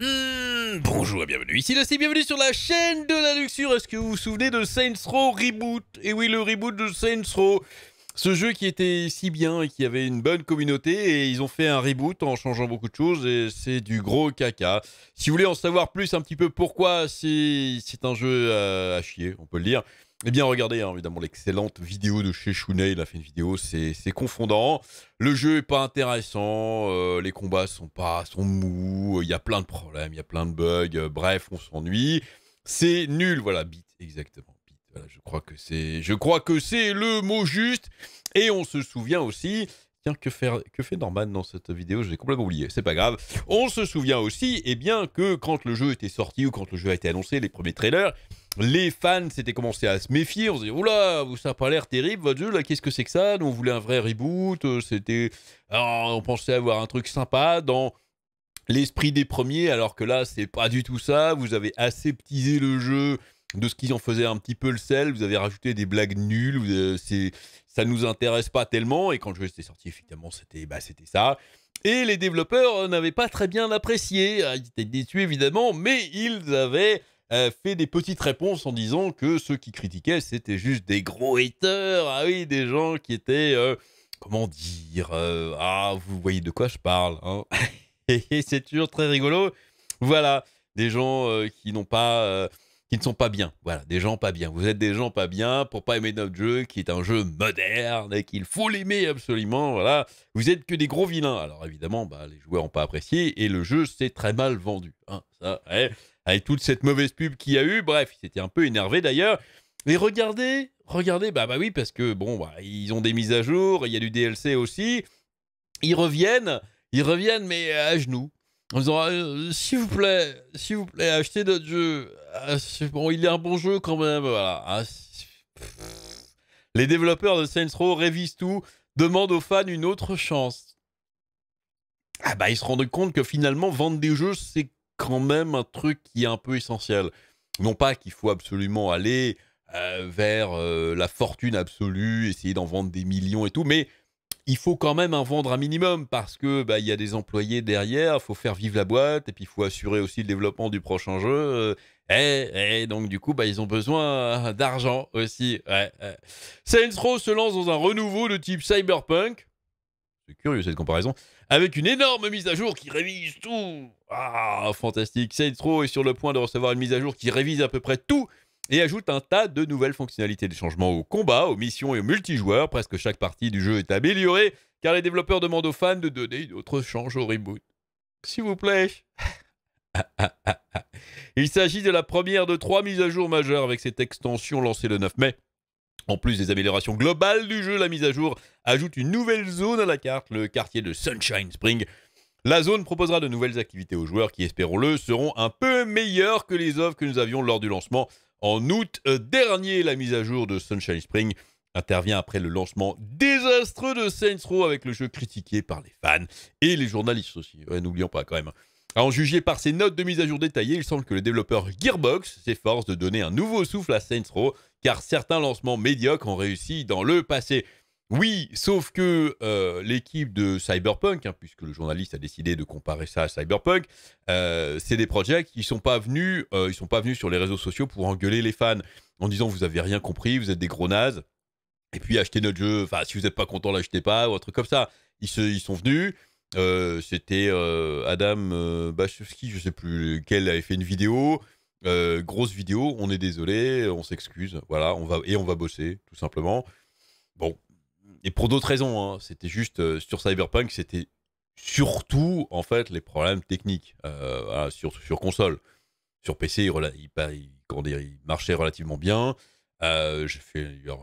Hmm, bonjour et bienvenue, ici c'est bienvenue sur la chaîne de la luxure. Est-ce que vous vous souvenez de Saints Row Reboot Et eh oui, le reboot de Saints Row. Ce jeu qui était si bien et qui avait une bonne communauté, et ils ont fait un reboot en changeant beaucoup de choses, et c'est du gros caca. Si vous voulez en savoir plus un petit peu pourquoi c'est un jeu euh, à chier, on peut le dire, eh bien, regardez hein, évidemment l'excellente vidéo de chez Shunei. Il a fait une vidéo, c'est confondant. Le jeu est pas intéressant, euh, les combats sont pas sont mous, il y a plein de problèmes, il y a plein de bugs. Euh, bref, on s'ennuie. C'est nul, voilà, bit exactement. je crois que c'est, je crois que c'est le mot juste. Et on se souvient aussi que, faire, que fait Norman dans cette vidéo Je J'ai complètement oublié, c'est pas grave. On se souvient aussi eh bien, que quand le jeu était sorti ou quand le jeu a été annoncé, les premiers trailers, les fans s'étaient commencés à se méfier. On se disait, oula, ça n'a pas l'air terrible, votre jeu, qu'est-ce que c'est que ça on voulait un vrai reboot. Euh, c'était. Ah, on pensait avoir un truc sympa dans l'esprit des premiers, alors que là, c'est pas du tout ça. Vous avez aseptisé le jeu de ce qu'ils en faisait un petit peu le sel. Vous avez rajouté des blagues nulles. Euh, c'est ça nous intéresse pas tellement. Et quand le jeu était sorti, effectivement, c'était bah, ça. Et les développeurs euh, n'avaient pas très bien apprécié. Ah, ils étaient déçus, évidemment, mais ils avaient euh, fait des petites réponses en disant que ceux qui critiquaient, c'était juste des gros haters. Ah oui, des gens qui étaient. Euh, comment dire Ah, vous voyez de quoi je parle. Hein. et c'est toujours très rigolo. Voilà, des gens qui n'ont pas qui ne sont pas bien. Voilà, des gens pas bien. Vous êtes des gens pas bien pour pas aimer notre jeu, qui est un jeu moderne et qu'il faut l'aimer absolument. Voilà, vous êtes que des gros vilains. Alors évidemment, bah, les joueurs n'ont pas apprécié et le jeu s'est très mal vendu. Hein, avec toute cette mauvaise pub qu'il y a eu, bref, il s'était un peu énervé d'ailleurs. Mais regardez, regardez, bah, bah oui, parce que bon, bah, ils ont des mises à jour, il y a du DLC aussi. Ils reviennent, ils reviennent, mais à genoux en disant euh, s'il vous plaît, s'il vous plaît, achetez notre jeu. Ah, bon, il est un bon jeu quand même. Voilà. Ah, les développeurs de Saints Row révisent tout, demandent aux fans une autre chance. Ah bah ils se rendent compte que finalement vendre des jeux c'est quand même un truc qui est un peu essentiel. Non pas qu'il faut absolument aller euh, vers euh, la fortune absolue, essayer d'en vendre des millions et tout, mais il faut quand même en vendre un minimum parce que bah, il y a des employés derrière, il faut faire vivre la boîte et puis il faut assurer aussi le développement du prochain jeu. Euh, et, et donc du coup, bah, ils ont besoin d'argent aussi. Saints Row se lance dans un renouveau de type cyberpunk. C'est curieux cette comparaison. Avec une énorme mise à jour qui révise tout. Ah, fantastique. Saints Row est sur le point de recevoir une mise à jour qui révise à peu près tout et ajoute un tas de nouvelles fonctionnalités, des changements au combat, aux missions et aux multijoueurs. Presque chaque partie du jeu est améliorée, car les développeurs demandent aux fans de donner d'autres autre change au reboot. S'il vous plaît. Il s'agit de la première de trois mises à jour majeures avec cette extension lancée le 9 mai. En plus des améliorations globales du jeu, la mise à jour ajoute une nouvelle zone à la carte, le quartier de Sunshine Spring. La zone proposera de nouvelles activités aux joueurs qui, espérons-le, seront un peu meilleures que les offres que nous avions lors du lancement. En août euh, dernier, la mise à jour de Sunshine Spring intervient après le lancement désastreux de Saints Row avec le jeu critiqué par les fans et les journalistes aussi. N'oublions pas quand même. Hein. en juger par ces notes de mise à jour détaillées, il semble que le développeur Gearbox s'efforce de donner un nouveau souffle à Saints Row, car certains lancements médiocres ont réussi dans le passé. Oui, sauf que euh, l'équipe de Cyberpunk, hein, puisque le journaliste a décidé de comparer ça à Cyberpunk, euh, c'est des projets qui sont pas venus, euh, ils sont pas venus sur les réseaux sociaux pour engueuler les fans en disant vous avez rien compris, vous êtes des gros nazes, et puis achetez notre jeu. Enfin, si vous n'êtes pas content, l'achetez pas ou un truc comme ça. Ils, ils sont venus. C'était Adam Bachowski, je sais plus lequel, avait fait une vidéo. grosse vidéo, on est désolé, on s'excuse, voilà, on va et on va bosser tout simplement. Bon, et pour d'autres raisons. Hein. C'était juste euh, sur Cyberpunk, c'était surtout en fait les problèmes techniques euh, sur, sur console. Sur PC, il, il, marchait relativement bien. Euh, j'ai fait le,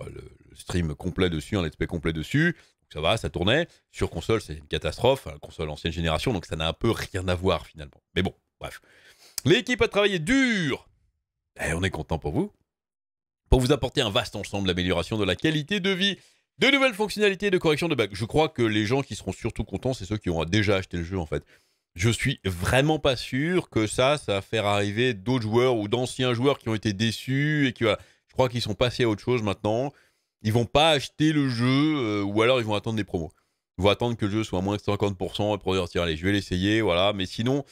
stream complet dessus, un let's play complet dessus. Donc ça va, ça tournait. Sur console, c'est une catastrophe. Hein, console ancienne génération, donc ça n'a un peu rien à voir finalement. Mais bon, bref. L'équipe a travaillé dur. Et eh, on est content pour vous. Pour vous apporter un vaste ensemble d'amélioration de la qualité de vie. De nouvelles fonctionnalités de correction de bugs. Je crois que les gens qui seront surtout contents, c'est ceux qui ont déjà acheté le jeu en fait. Je suis vraiment pas sûr que ça, ça va faire arriver d'autres joueurs ou d'anciens joueurs qui ont été déçus et qui, je crois qu'ils sont passés à autre chose maintenant. Ils vont pas acheter le jeu euh, ou alors ils vont attendre des promos. Ils vont attendre que le jeu soit à moins de 50% et pour dire tiens allez je vais l'essayer voilà. Mais sinon,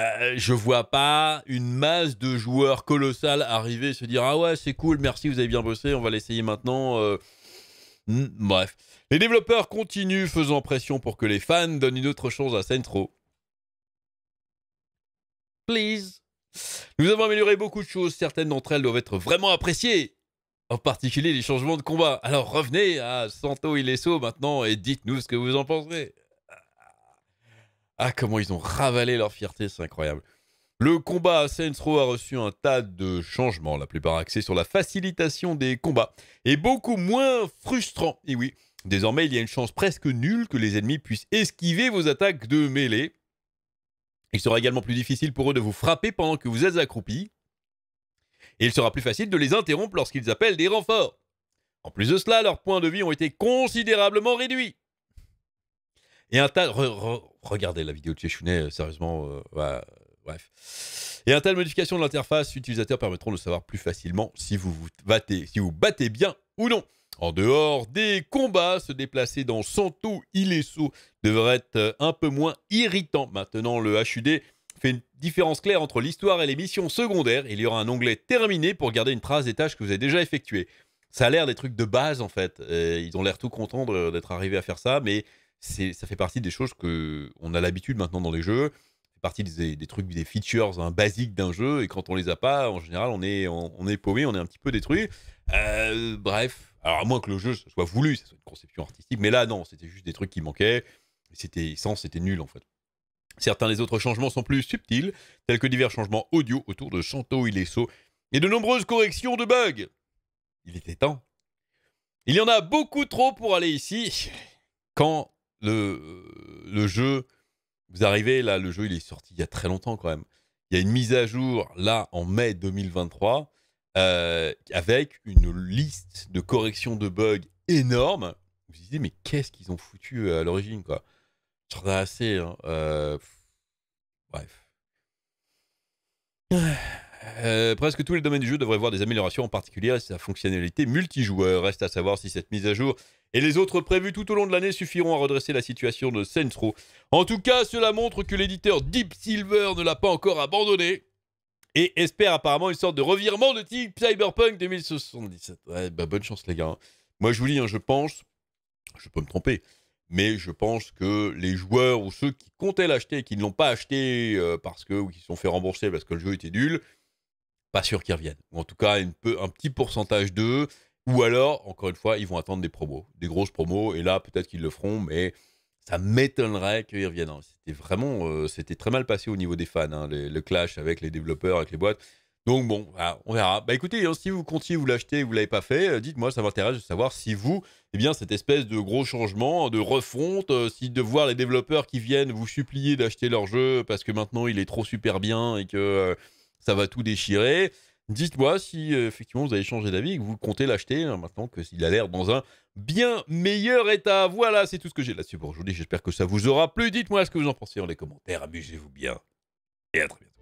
euh, je vois pas une masse de joueurs colossales arriver et se dire ah ouais c'est cool merci vous avez bien bossé on va l'essayer maintenant. Euh bref. Les développeurs continuent faisant pression pour que les fans donnent une autre chance à Centro. Please. Nous avons amélioré beaucoup de choses, certaines d'entre elles doivent être vraiment appréciées. En particulier les changements de combat. Alors revenez à Santo Ileso maintenant et dites-nous ce que vous en pensez. Ah, comment ils ont ravalé leur fierté, c'est incroyable. Le combat à Saints Row a reçu un tas de changements, la plupart axés sur la facilitation des combats, et beaucoup moins frustrant. Et oui, désormais, il y a une chance presque nulle que les ennemis puissent esquiver vos attaques de mêlée. Il sera également plus difficile pour eux de vous frapper pendant que vous êtes accroupi, et il sera plus facile de les interrompre lorsqu'ils appellent des renforts. En plus de cela, leurs points de vie ont été considérablement réduits. Et un tas... regardez la vidéo de Chechounet, euh, sérieusement, euh, bah, bref. Et un tel modification de l'interface utilisateur permettront de savoir plus facilement si vous vous battez, si vous battez bien ou non. En dehors des combats, se déplacer dans Santo Ileso devrait être euh, un peu moins irritant. Maintenant, le HUD fait une différence claire entre l'histoire et les missions secondaires. Il y aura un onglet terminé pour garder une trace des tâches que vous avez déjà effectuées. Ça a l'air des trucs de base en fait. Euh, ils ont l'air tout contents d'être arrivés à faire ça, mais ça fait partie des choses qu'on a l'habitude maintenant dans les jeux partie des, trucs, des features un hein, basiques d'un jeu. Et quand on les a pas, en général, on est, on, est paumé, on est un petit peu détruit. Euh, bref, alors à moins que le jeu soit voulu, ça soit une conception artistique, mais là, non, c'était juste des trucs qui manquaient. C'était sans, c'était nul en fait. Certains des autres changements sont plus subtils, tels que divers changements audio autour de Chanto Ilesso et de nombreuses corrections de bugs. Il était temps. Il y en a beaucoup trop pour aller ici. Quand le, le jeu vous arrivez là, le jeu il est sorti il y a très longtemps quand même. Il y a une mise à jour là en mai 2023 euh, avec une liste de corrections de bugs énorme. Vous vous dites mais qu'est-ce qu'ils ont foutu euh, à l'origine quoi J'en assez. Hein, euh, bref. Euh, presque tous les domaines du jeu devraient voir des améliorations, en particulier sa fonctionnalité multijoueur. Reste à savoir si cette mise à jour et les autres prévues tout au long de l'année suffiront à redresser la situation de Sensro. En tout cas, cela montre que l'éditeur Deep Silver ne l'a pas encore abandonné et espère apparemment une sorte de revirement de type Cyberpunk 2077. Ouais, bah, bonne chance les gars. Hein. Moi je vous dis, hein, je pense, je peux me tromper, mais je pense que les joueurs ou ceux qui comptaient l'acheter et qui ne l'ont pas acheté euh, parce que, ou qui se sont fait rembourser parce que le jeu était nul, pas sûr qu'ils reviennent. Ou en tout cas, un petit pourcentage d'eux. Ou alors, encore une fois, ils vont attendre des promos, des grosses promos. Et là, peut-être qu'ils le feront, mais ça m'étonnerait qu'ils reviennent. C'était vraiment, euh, c'était très mal passé au niveau des fans, hein, le clash avec les développeurs, avec les boîtes. Donc bon, ah, on verra. Bah écoutez, hein, si vous comptiez vous l'acheter vous ne l'avez pas fait, euh, dites-moi, ça m'intéresse de savoir si vous, eh bien, cette espèce de gros changement, de refonte, euh, si de voir les développeurs qui viennent vous supplier d'acheter leur jeu parce que maintenant il est trop super bien et que ça va tout déchirer. Dites-moi si euh, effectivement vous avez changé d'avis et que vous comptez l'acheter hein, maintenant que a l'air dans un bien meilleur état. Voilà, c'est tout ce que j'ai là-dessus pour aujourd'hui. J'espère que ça vous aura plu. Dites-moi ce que vous en pensez dans les commentaires. Amusez-vous bien et à très bientôt.